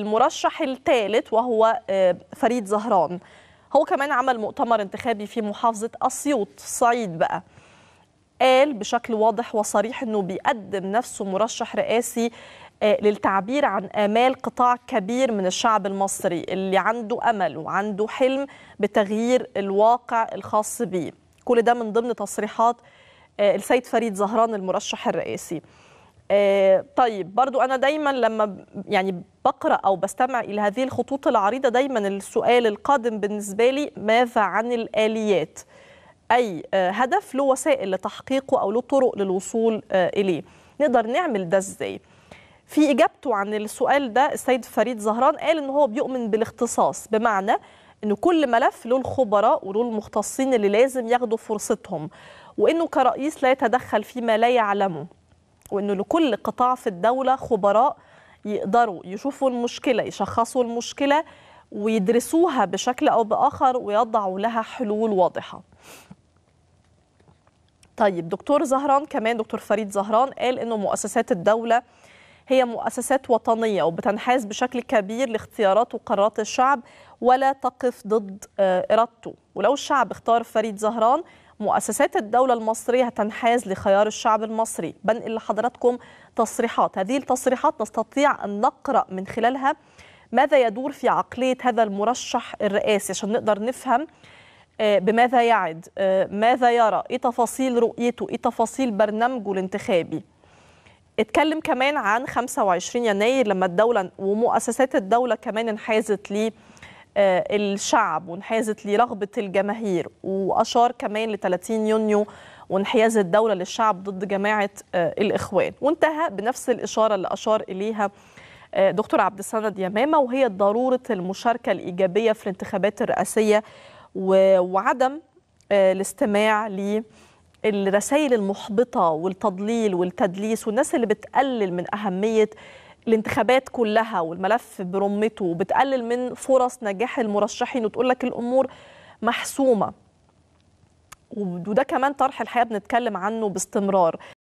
المرشح الثالث وهو آه، فريد زهران هو كمان عمل مؤتمر انتخابي في محافظة أسيوط صعيد بقى قال بشكل واضح وصريح أنه بيقدم نفسه مرشح رئاسي آه، للتعبير عن آمال قطاع كبير من الشعب المصري اللي عنده أمل وعنده حلم بتغيير الواقع الخاص به كل ده من ضمن تصريحات آه، السيد فريد زهران المرشح الرئاسي طيب برضو أنا دايما لما يعني بقرا او بستمع الى هذه الخطوط العريضه دايما السؤال القادم بالنسبه لي ماذا عن الاليات؟ اي آه، هدف له وسائل لتحقيقه او له طرق للوصول آه، اليه. نقدر نعمل ده ازاي؟ في اجابته عن السؤال ده السيد فريد زهران قال ان هو بيؤمن بالاختصاص بمعنى ان كل ملف له الخبراء وله المختصين اللي لازم ياخدوا فرصتهم وانه كرئيس لا يتدخل فيما لا يعلمه وانه لكل قطاع في الدوله خبراء يقدروا يشوفوا المشكله يشخصوا المشكله ويدرسوها بشكل او باخر ويضعوا لها حلول واضحه طيب دكتور زهران كمان دكتور فريد زهران قال انه مؤسسات الدوله هي مؤسسات وطنيه وبتنحاز بشكل كبير لاختيارات وقرارات الشعب ولا تقف ضد آه، ارادته ولو الشعب اختار فريد زهران مؤسسات الدولة المصرية هتنحاز لخيار الشعب المصري بنقل لحضراتكم تصريحات هذه التصريحات نستطيع أن نقرأ من خلالها ماذا يدور في عقلية هذا المرشح الرئاسي عشان نقدر نفهم آه، بماذا يعد آه، ماذا يرى ايه تفاصيل رؤيته ايه تفاصيل برنامجه الانتخابي اتكلم كمان عن 25 يناير لما الدولة ومؤسسات الدولة كمان انحازت ليه آه، الشعب وانحيازت لرغبة الجماهير وأشار كمان ل 30 يونيو وانحياز الدولة للشعب ضد جماعة آه، الإخوان وانتهى بنفس الإشارة اللي أشار إليها آه، دكتور عبد السند يمامة وهي ضرورة المشاركة الإيجابية في الانتخابات الرئاسية وعدم الاستماع للرسائل المحبطة والتضليل والتدليس والناس اللي بتقلل من أهمية الانتخابات كلها والملف برمته وبتقلل من فرص نجاح المرشحين وتقول لك الامور محسومه وده كمان طرح الحقيقه بنتكلم عنه باستمرار